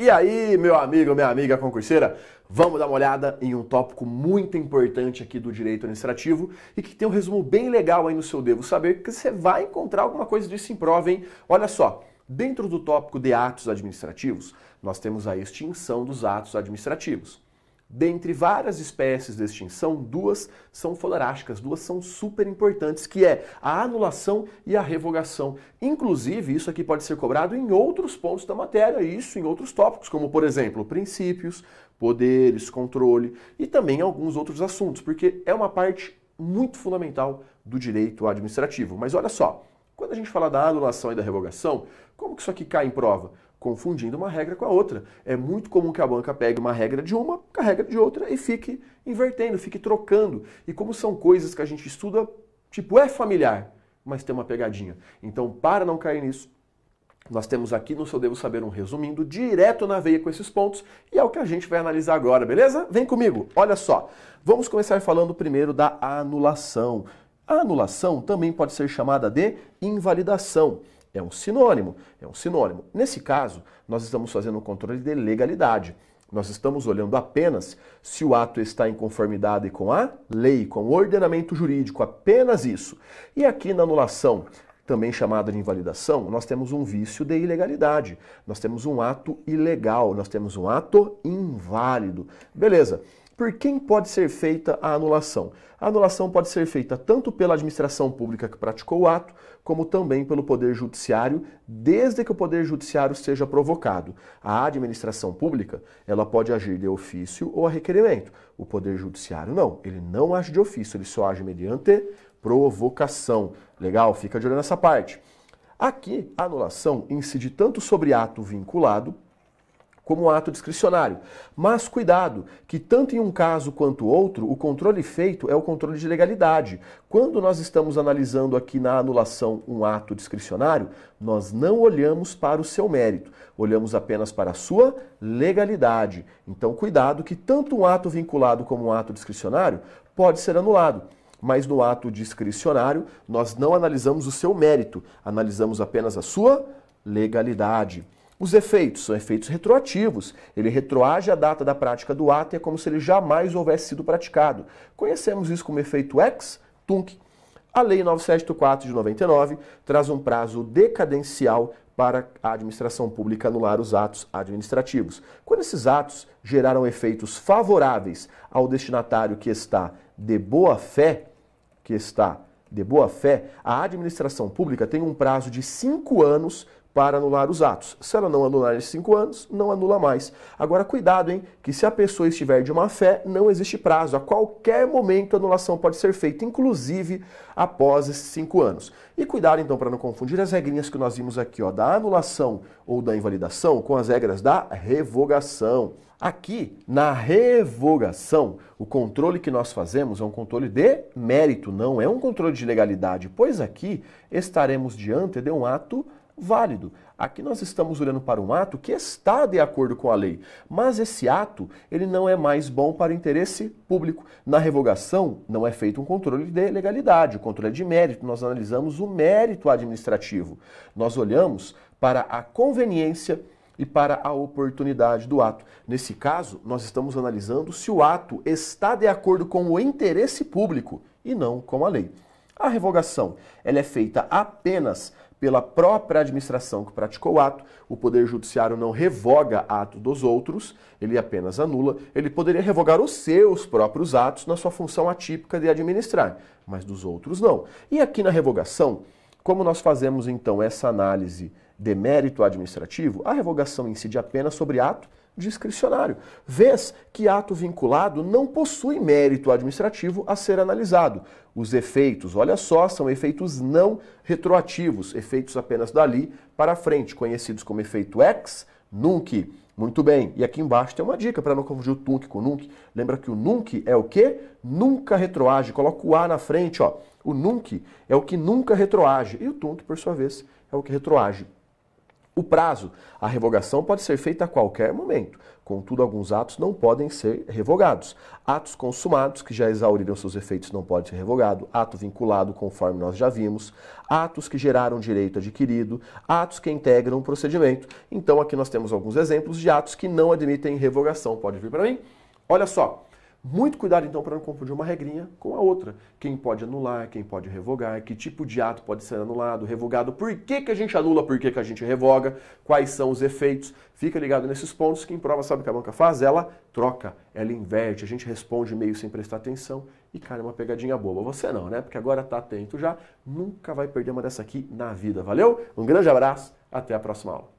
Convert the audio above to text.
E aí, meu amigo, minha amiga concurseira, vamos dar uma olhada em um tópico muito importante aqui do direito administrativo e que tem um resumo bem legal aí no seu Devo Saber, que você vai encontrar alguma coisa disso em prova, hein? Olha só, dentro do tópico de atos administrativos, nós temos a extinção dos atos administrativos. Dentre várias espécies de extinção, duas são flerásticas, duas são super importantes, que é a anulação e a revogação. Inclusive, isso aqui pode ser cobrado em outros pontos da matéria, isso em outros tópicos, como por exemplo, princípios, poderes, controle e também alguns outros assuntos, porque é uma parte muito fundamental do direito administrativo. Mas olha só, quando a gente fala da anulação e da revogação, como que isso aqui cai em prova? confundindo uma regra com a outra. É muito comum que a banca pegue uma regra de uma, a regra de outra e fique invertendo, fique trocando. E como são coisas que a gente estuda, tipo, é familiar, mas tem uma pegadinha. Então, para não cair nisso, nós temos aqui no seu Devo Saber um resumindo direto na veia com esses pontos e é o que a gente vai analisar agora, beleza? Vem comigo, olha só. Vamos começar falando primeiro da anulação. A anulação também pode ser chamada de invalidação. É um sinônimo, é um sinônimo. Nesse caso, nós estamos fazendo um controle de legalidade. Nós estamos olhando apenas se o ato está em conformidade com a lei, com o ordenamento jurídico, apenas isso. E aqui na anulação, também chamada de invalidação, nós temos um vício de ilegalidade. Nós temos um ato ilegal, nós temos um ato inválido. Beleza. Por quem pode ser feita a anulação? A anulação pode ser feita tanto pela administração pública que praticou o ato, como também pelo Poder Judiciário, desde que o Poder Judiciário seja provocado. A administração pública, ela pode agir de ofício ou a requerimento. O Poder Judiciário não, ele não age de ofício, ele só age mediante provocação. Legal? Fica de olho nessa parte. Aqui, a anulação incide tanto sobre ato vinculado como ato discricionário. Mas cuidado, que tanto em um caso quanto outro, o controle feito é o controle de legalidade. Quando nós estamos analisando aqui na anulação um ato discricionário, nós não olhamos para o seu mérito, olhamos apenas para a sua legalidade. Então, cuidado, que tanto um ato vinculado como um ato discricionário pode ser anulado mas no ato discricionário nós não analisamos o seu mérito, analisamos apenas a sua legalidade. Os efeitos são efeitos retroativos. Ele retroage a data da prática do ato e é como se ele jamais houvesse sido praticado. Conhecemos isso como efeito ex tunc. A Lei 974 de 99 traz um prazo decadencial para a administração pública anular os atos administrativos. Quando esses atos geraram efeitos favoráveis ao destinatário que está de boa fé, que está de boa fé, a administração pública tem um prazo de cinco anos para anular os atos. Se ela não anular esses cinco anos, não anula mais. Agora, cuidado, hein? Que se a pessoa estiver de má fé, não existe prazo. A qualquer momento a anulação pode ser feita, inclusive após esses cinco anos. E cuidado, então, para não confundir as regrinhas que nós vimos aqui, ó, da anulação ou da invalidação com as regras da revogação. Aqui, na revogação, o controle que nós fazemos é um controle de mérito, não é um controle de legalidade, pois aqui estaremos diante de um ato válido. Aqui nós estamos olhando para um ato que está de acordo com a lei, mas esse ato ele não é mais bom para o interesse público. Na revogação não é feito um controle de legalidade, o controle é de mérito. Nós analisamos o mérito administrativo. Nós olhamos para a conveniência e para a oportunidade do ato. Nesse caso, nós estamos analisando se o ato está de acordo com o interesse público e não com a lei. A revogação ela é feita apenas pela própria administração que praticou o ato, o Poder Judiciário não revoga ato dos outros, ele apenas anula. Ele poderia revogar os seus próprios atos na sua função atípica de administrar, mas dos outros não. E aqui na revogação, como nós fazemos então essa análise de mérito administrativo, a revogação incide apenas sobre ato discricionário, vez que ato vinculado não possui mérito administrativo a ser analisado. Os efeitos, olha só, são efeitos não retroativos, efeitos apenas dali para frente, conhecidos como efeito ex nunc. Muito bem, e aqui embaixo tem uma dica para não confundir o tunc com o nunc. Lembra que o nunc é o que? Nunca retroage. Coloca o A na frente, ó. O nunc é o que nunca retroage. E o tunc, por sua vez, é o que retroage o prazo. A revogação pode ser feita a qualquer momento, contudo, alguns atos não podem ser revogados. Atos consumados, que já exauriram seus efeitos, não podem ser revogados. Ato vinculado, conforme nós já vimos. Atos que geraram direito adquirido. Atos que integram o procedimento. Então, aqui nós temos alguns exemplos de atos que não admitem revogação. Pode vir para mim? Olha só. Muito cuidado então para não confundir uma regrinha com a outra. Quem pode anular, quem pode revogar, que tipo de ato pode ser anulado, revogado, por que, que a gente anula, por que, que a gente revoga, quais são os efeitos. Fica ligado nesses pontos que em prova sabe o que a banca faz? Ela troca, ela inverte, a gente responde meio sem prestar atenção e cai uma pegadinha boba. Você não, né? Porque agora está atento já, nunca vai perder uma dessa aqui na vida. Valeu? Um grande abraço, até a próxima aula.